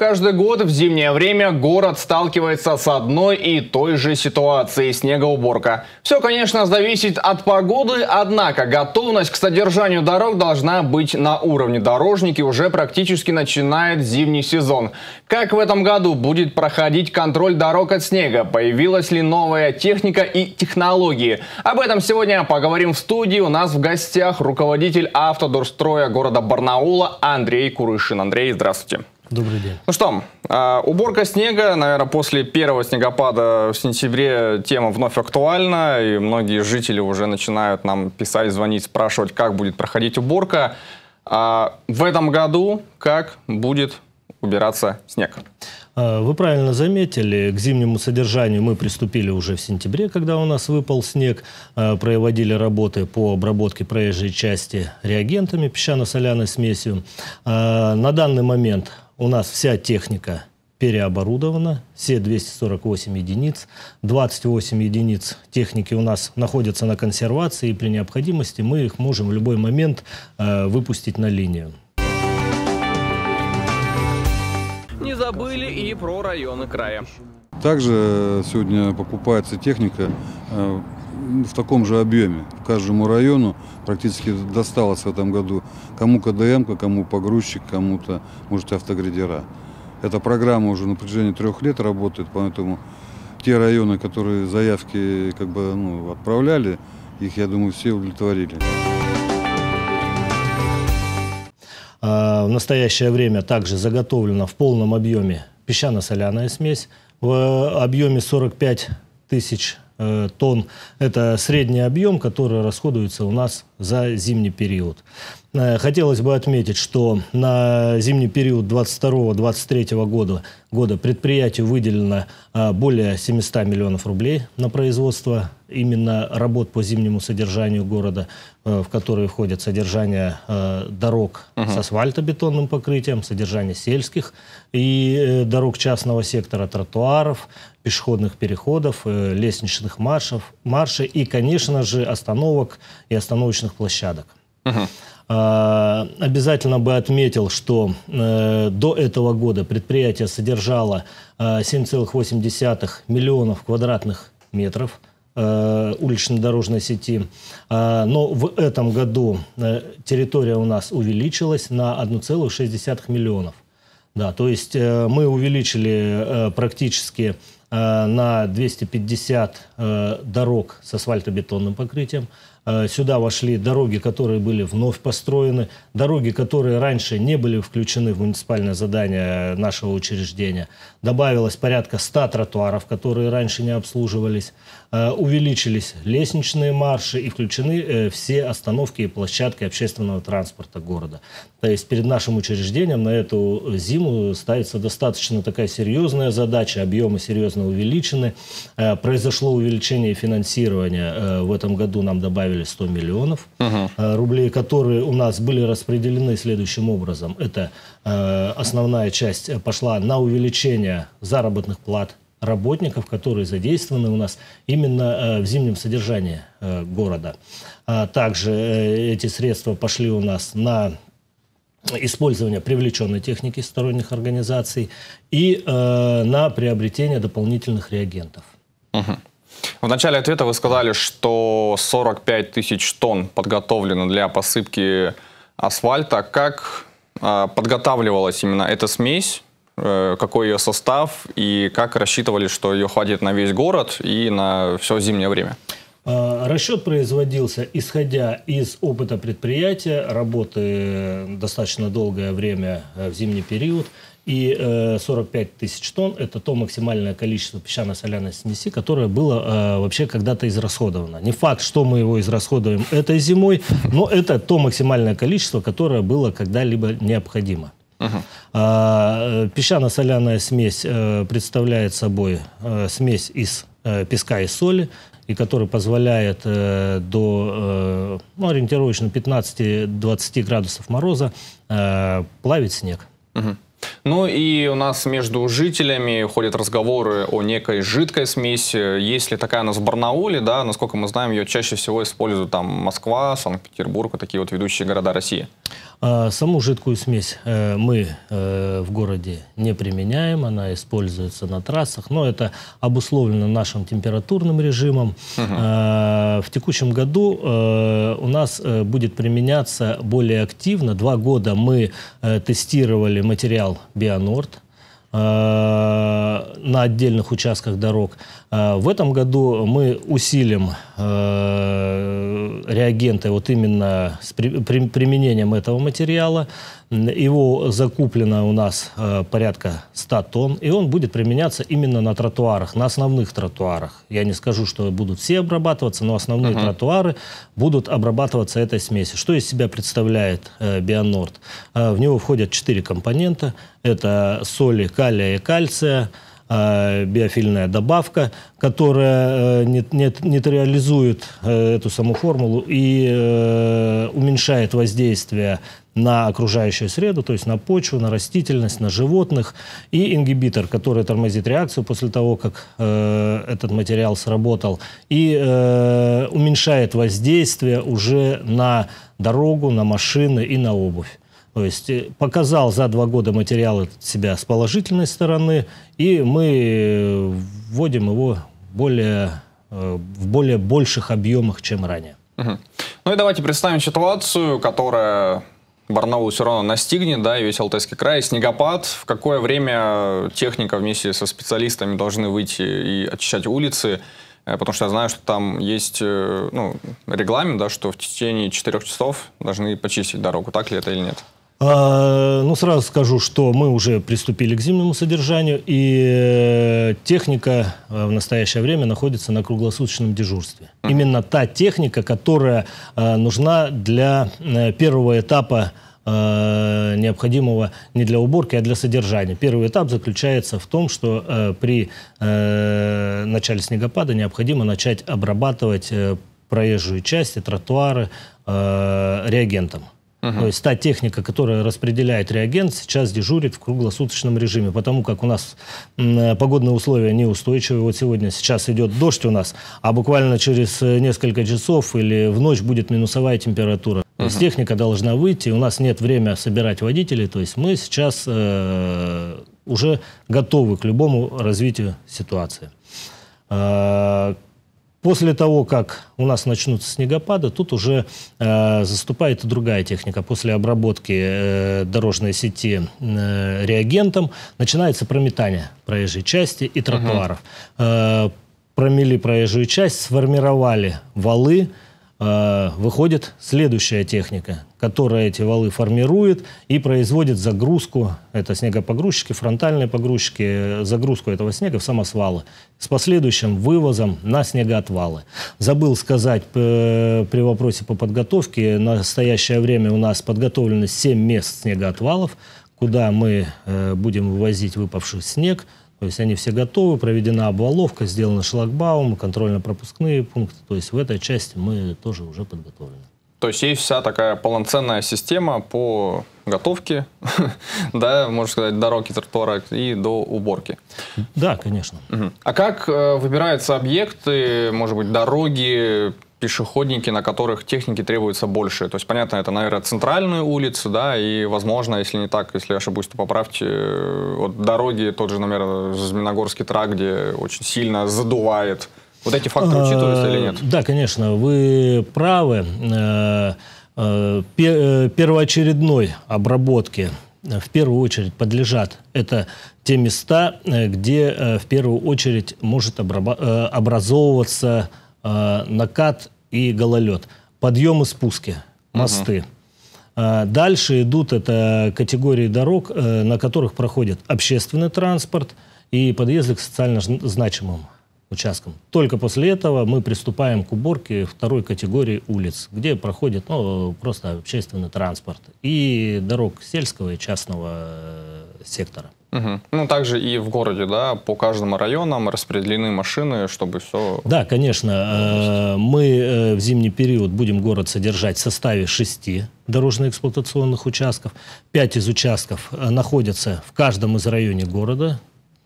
Каждый год в зимнее время город сталкивается с одной и той же ситуацией – снегоуборка. Все, конечно, зависит от погоды, однако готовность к содержанию дорог должна быть на уровне. Дорожники уже практически начинают зимний сезон. Как в этом году будет проходить контроль дорог от снега? Появилась ли новая техника и технологии? Об этом сегодня поговорим в студии. У нас в гостях руководитель автодорстроя города Барнаула Андрей Курышин. Андрей, здравствуйте. Добрый день. Ну что, а, уборка снега, наверное, после первого снегопада в сентябре тема вновь актуальна, и многие жители уже начинают нам писать, звонить, спрашивать, как будет проходить уборка. А в этом году как будет убираться снег? А, вы правильно заметили, к зимнему содержанию мы приступили уже в сентябре, когда у нас выпал снег. А, проводили работы по обработке проезжей части реагентами песчано-соляной смесью. На данный момент у нас вся техника переоборудована, все 248 единиц. 28 единиц техники у нас находятся на консервации, и при необходимости мы их можем в любой момент э, выпустить на линию. Не забыли и про районы края. Также сегодня покупается техника э, в таком же объеме. Каждому району практически досталось в этом году. Кому КДМ, кому погрузчик, кому-то, может, автогрейдера. Эта программа уже на протяжении трех лет работает, поэтому те районы, которые заявки как бы, ну, отправляли, их, я думаю, все удовлетворили. А, в настоящее время также заготовлена в полном объеме песчано-соляная смесь, в объеме 45 тысяч э, тонн. Это средний объем, который расходуется у нас за зимний период. Э, хотелось бы отметить, что на зимний период 2022-2023 года, года предприятию выделено э, более 700 миллионов рублей на производство именно работ по зимнему содержанию города, э, в которые входят содержание дорог угу. с асфальтобетонным покрытием, содержание сельских и дорог частного сектора, тротуаров, пешеходных переходов, лестничных маршев, маршей и, конечно же, остановок и остановочных площадок. Угу. Э, обязательно бы отметил, что э, до этого года предприятие содержало 7,8 э, миллионов квадратных метров улично-дорожной сети. Но в этом году территория у нас увеличилась на 1,6 миллионов. Да, то есть мы увеличили практически на 250 дорог с асфальтобетонным покрытием, Э, сюда вошли дороги, которые были вновь построены, дороги, которые раньше не были включены в муниципальное задание нашего учреждения. Добавилось порядка 100 тротуаров, которые раньше не обслуживались. Э, увеличились лестничные марши и включены э, все остановки и площадки общественного транспорта города. То есть перед нашим учреждением на эту зиму ставится достаточно такая серьезная задача, объемы серьезно увеличены. Произошло увеличение финансирования. В этом году нам добавили выделили 100 миллионов угу. рублей, которые у нас были распределены следующим образом. Это э, основная часть э, пошла на увеличение заработных плат работников, которые задействованы у нас именно в зимнем содержании города. А также эти средства пошли у нас на использование привлеченной техники сторонних организаций и э, на приобретение дополнительных реагентов. Uh-huh. В начале ответа вы сказали, что 45 тысяч тонн подготовлено для посыпки асфальта. Как а, подготавливалась именно эта смесь? Э, какой ее состав и как рассчитывали, что ее хватит на весь город и на все зимнее время? А, Расчет производился, исходя из опыта предприятия, работы э, достаточно долгое время э, в зимний период, и э, 45 тысяч тонн – это то максимальное количество песчано-соляной смеси, которое было э, вообще когда-то израсходовано. Не факт, что мы его израсходуем этой зимой, но это то максимальное количество, которое было когда-либо необходимо. Uh-huh. А, э, песчано-соляная смесь э, представляет собой э, смесь из э, песка и соли, и которая позволяет э, до э, ну, ориентировочно 15-20 градусов мороза э, плавить снег. Uh-huh. Ну и у нас между жителями ходят разговоры о некой жидкой смеси. Есть ли такая у нас в Барнауле, да, насколько мы знаем, ее чаще всего используют там Москва, Санкт-Петербург, вот такие вот ведущие города России. А, саму жидкую смесь э, мы э, в городе не применяем, она используется на трассах, но это обусловлено нашим температурным режимом. Угу. В текущем году э, у нас будет применяться более активно. Два года мы тестировали материал Бионорд э, на отдельных участках дорог. Э, в этом году мы усилим э, реагенты вот именно с применением этого материала. Его закуплено у нас э, порядка 100 тонн, и он будет применяться именно на тротуарах, на основных тротуарах. Я не скажу, что будут все обрабатываться, но основные uh-huh. тротуары будут обрабатываться этой смесью. Что из себя представляет э, Бионорд? Э, в него входят четыре компонента. Это соли, калия и кальция – Э, биофильная добавка, которая э, нет, нет, нейтрализует э, эту саму формулу и э, уменьшает воздействие на окружающую среду, то есть на почву, на растительность, на животных, и ингибитор, который тормозит реакцию после того, как этот материал сработал, и уменьшает воздействие уже на дорогу, на машины и на обувь. То есть э, показал за два года материал себя с положительной стороны, и мы э, вводим его более, э, в более больших объемах, чем ранее. Угу. Ну и давайте представим ситуацию, которая Барнаул все равно настигнет, да, и весь Алтайский край, снегопад. В какое время техника вместе со специалистами должны выйти и очищать улицы? Потому что я знаю, что там есть ну, регламент, да, что в течение четырех часов должны почистить дорогу. Так ли это или нет? А, ну, сразу скажу, что мы уже приступили к зимнему содержанию, и э, техника э, в настоящее время находится на круглосуточном дежурстве. Именно та техника, которая э, нужна для первого этапа необходимого не для уборки, а для содержания. Первый этап заключается в том, что при начале снегопада необходимо начать обрабатывать проезжую часть и тротуары реагентом. Угу. То есть та техника, которая распределяет реагент, сейчас дежурит в круглосуточном режиме, потому как у нас погодные условия неустойчивы. Вот сегодня сейчас идет дождь у нас, а буквально через э, несколько часов или в ночь будет минусовая температура. То есть техника должна выйти, у нас нет времени собирать водителей, то есть мы сейчас э, уже готовы к любому развитию ситуации. Э, После того, как у нас начнутся снегопады, тут уже э, заступает и другая техника. После обработки э, дорожной сети э, реагентом начинается прометание проезжей части и тротуаров. Угу. Э, промели проезжую часть, сформировали валы, Э, выходит следующая техника, которая эти валы формирует и производит загрузку, это снегопогрузчики, фронтальные погрузчики, загрузку этого снега в самосвалы с последующим вывозом на снегоотвалы. Забыл сказать э, при вопросе по подготовке, на настоящее время у нас подготовлено 7 мест снегоотвалов, куда мы э, будем вывозить выпавший снег то есть они все готовы, проведена обваловка, сделаны шлагбаумы, контрольно-пропускные пункты. То есть в этой части мы тоже уже подготовлены. То есть есть вся такая полноценная система по готовке, да, можно сказать, дороги, тротуара и до уборки. Да, конечно. А как э, выбираются объекты, может быть, дороги, пешеходники, на которых техники требуется больше. То есть, понятно, это, наверное, центральные улицы, да, и, возможно, если не так, если я ошибусь, то поправьте, э, вот дороги, тот же, например, Зминогорский тракт, где очень сильно задувает. Вот эти факторы а, учитываются или нет? Да, конечно, вы правы. Э, э, первоочередной обработке в первую очередь подлежат это те места, где в первую очередь может образовываться Э, накат и гололед. Подъемы, спуски, мосты. Угу. Дальше идут это категории дорог, э, на которых проходит общественный транспорт и подъезды к социально значимым участкам. Только после этого мы приступаем к уборке второй категории улиц, где проходит ну, просто общественный транспорт и дорог сельского и частного э, сектора. Угу. Ну, также и в городе, да, по каждому районам распределены машины, чтобы все... Да, конечно. Э, мы э, в зимний период будем город содержать в составе шести дорожно-эксплуатационных участков. Пять из участков находятся в каждом из районе города,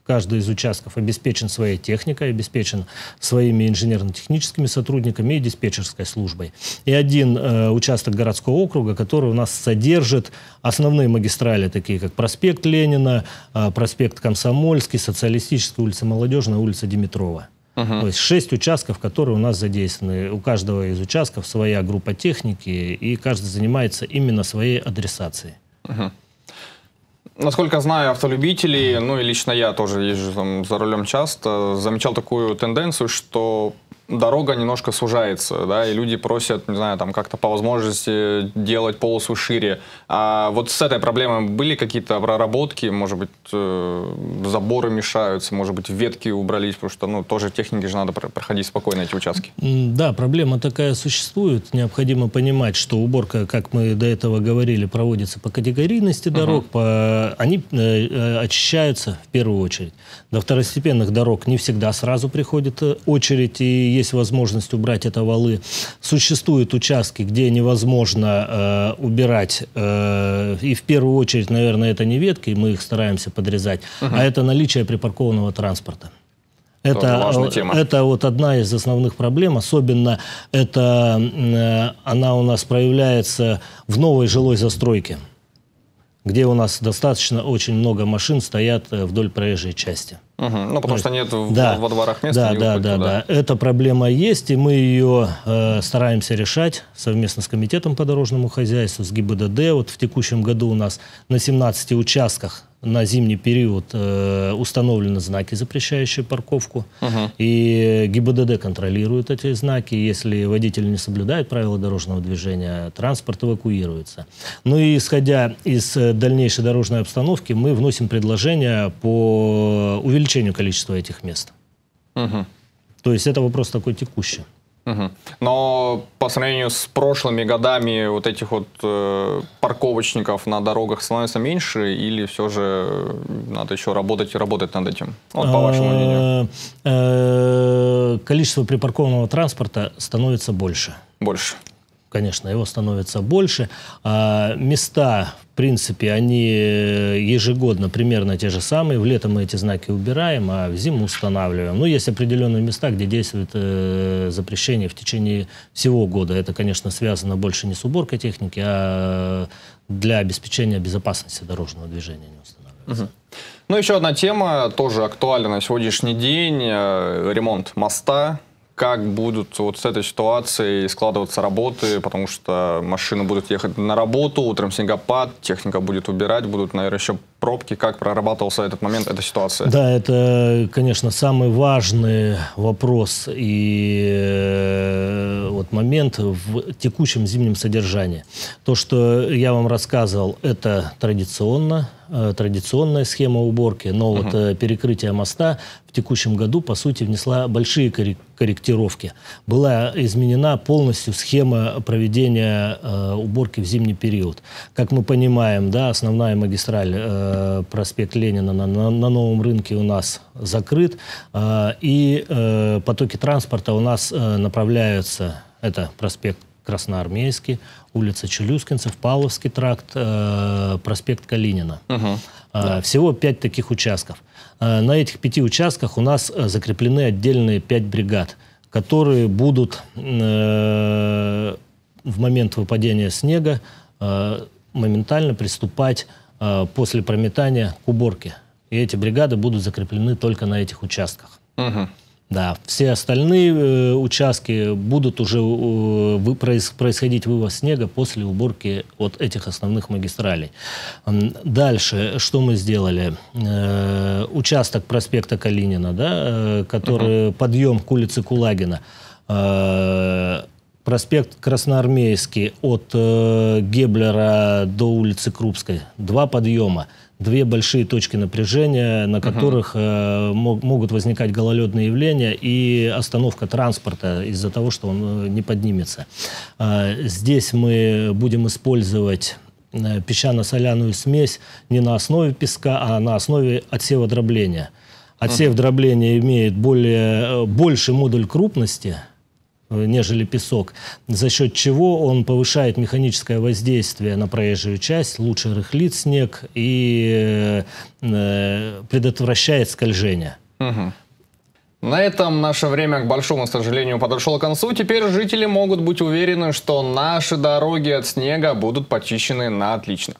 каждый из участков обеспечен своей техникой, обеспечен своими инженерно-техническими сотрудниками и диспетчерской службой. И один э, участок городского округа, который у нас содержит основные магистрали, такие как проспект Ленина, э, проспект Комсомольский, Социалистическая улица Молодежная, улица Димитрова. Uh-huh. То есть шесть участков, которые у нас задействованы. У каждого из участков своя группа техники, и каждый занимается именно своей адресацией. Uh-huh насколько знаю, автолюбители, ну и лично я тоже езжу там за рулем часто, замечал такую тенденцию, что дорога немножко сужается, да, и люди просят, не знаю, там как-то по возможности делать полосу шире. А вот с этой проблемой были какие-то проработки, может быть, э, заборы мешаются, может быть, ветки убрались, потому что, ну, тоже техники же надо проходить спокойно эти участки. Да, проблема такая существует. Необходимо понимать, что уборка, как мы до этого говорили, проводится по категорийности дорог, угу. по... они э, э, очищаются в первую очередь. До второстепенных дорог не всегда сразу приходит э, очередь, и есть возможность убрать это валы. Существуют участки, где невозможно э, убирать, э, и в первую очередь, наверное, это не ветки, мы их стараемся подрезать, угу. а это наличие припаркованного транспорта. Это, э, это вот одна из основных проблем, особенно это, э, она у нас проявляется в новой жилой застройке где у нас достаточно очень много машин стоят э, вдоль проезжей части. Угу. Ну, потому что нет да, во дворах места. Да, да, да, да. Эта проблема есть, и мы ее э, стараемся решать совместно с Комитетом по дорожному хозяйству, с ГИБДД. Вот в текущем году у нас на 17 участках на зимний период э, установлены знаки, запрещающие парковку, угу. и ГИБДД контролирует эти знаки. Если водитель не соблюдает правила дорожного движения, транспорт эвакуируется. Ну и исходя из э, дальнейшей дорожной обстановки, мы вносим предложение по увеличению количества этих мест. Угу. То есть это вопрос такой текущий. Но по сравнению с прошлыми годами вот этих вот э, парковочников на дорогах становится меньше или все же э, надо еще работать и работать над этим? Вот по вашему э, мнению. Э, количество припаркованного транспорта становится больше. Больше конечно, его становится больше. А места, в принципе, они э, ежегодно примерно те же самые. В лето мы эти знаки убираем, а в зиму устанавливаем. Но ну, есть определенные места, где действует э, запрещение в течение всего года. Это, конечно, связано больше не с уборкой техники, а для обеспечения безопасности дорожного движения не устанавливается. Угу. Ну, еще одна тема, тоже актуальна на сегодняшний день. Э, ремонт моста как будут вот с этой ситуацией складываться работы, потому что машины будут ехать на работу, утром снегопад, техника будет убирать, будут, наверное, еще пробки. Как прорабатывался этот момент, эта ситуация? Да, это, конечно, самый важный вопрос и э, вот момент в текущем зимнем содержании. То, что я вам рассказывал, это традиционно, Э, традиционная схема уборки, но угу. вот э, перекрытие моста в текущем году, по сути, внесла большие корректировки. Была изменена полностью схема проведения э, уборки в зимний период. Как мы понимаем, да, основная магистраль проспект Ленина на, на, новом рынке у нас закрыт, и потоки транспорта у нас направляются, это проспект Красноармейский, улица Челюскинцев, Павловский тракт, э, проспект Калинина. Угу. Всего пять таких участков. Э, на этих пяти участках у нас закреплены отдельные пять бригад, которые будут в момент выпадения снега моментально приступать после прометания к уборке. И эти бригады будут закреплены только на этих участках. Угу. Да, все остальные э, участки будут уже э, вы, проис, происходить вывоз снега после уборки от этих основных магистралей. Дальше, что мы сделали? Э, участок проспекта Калинина, да, э, который uh-huh. подъем к улице Кулагина. Э, проспект Красноармейский от э, Геблера до улицы Крупской. Два подъема две большие точки напряжения, на которых uh-huh. э, мог, могут возникать гололедные явления и остановка транспорта из-за того, что он э, не поднимется. Э, здесь мы будем использовать э, песчано-соляную смесь не на основе песка, а на основе отсева дробления. Отсев uh-huh. дробления имеет более, э, больший модуль крупности – Э, нежели песок, за счет чего он повышает механическое воздействие на проезжую часть, лучше рыхлит снег и э, э предотвращает скольжение. На этом наше время, к большому сожалению, подошло к концу. Теперь жители могут быть уверены, что наши дороги от снега будут почищены на отлично.